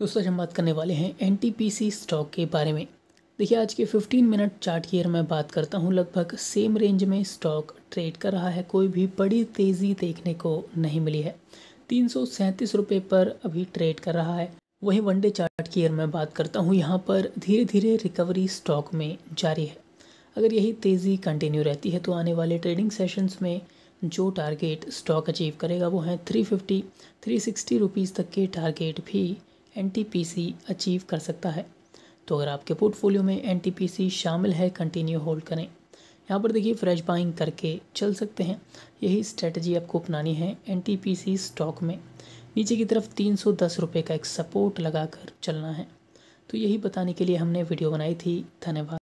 दोस्तों आज हम बात करने वाले हैं एन स्टॉक के बारे में देखिए आज के 15 मिनट चार्ट की मैं बात करता हूँ लगभग सेम रेंज में स्टॉक ट्रेड कर रहा है कोई भी बड़ी तेज़ी देखने को नहीं मिली है तीन सौ पर अभी ट्रेड कर रहा है वहीं वनडे चार्ट की मैं बात करता हूँ यहाँ पर धीरे धीरे रिकवरी स्टॉक में जारी है अगर यही तेज़ी कंटिन्यू रहती है तो आने वाले ट्रेडिंग सेशंस में जो टारगेट स्टॉक अचीव करेगा वो है थ्री सिक्सटी रुपीज़ तक के टारगेट भी एन अचीव कर सकता है तो अगर आपके पोर्टफोलियो में एन शामिल है कंटिन्यू होल्ड करें यहाँ पर देखिए फ्रेश बाइंग करके चल सकते हैं यही स्ट्रेटजी आपको अपनानी है एन स्टॉक में नीचे की तरफ तीन सौ दस रुपये का एक सपोर्ट लगा कर चलना है तो यही बताने के लिए हमने वीडियो बनाई थी धन्यवाद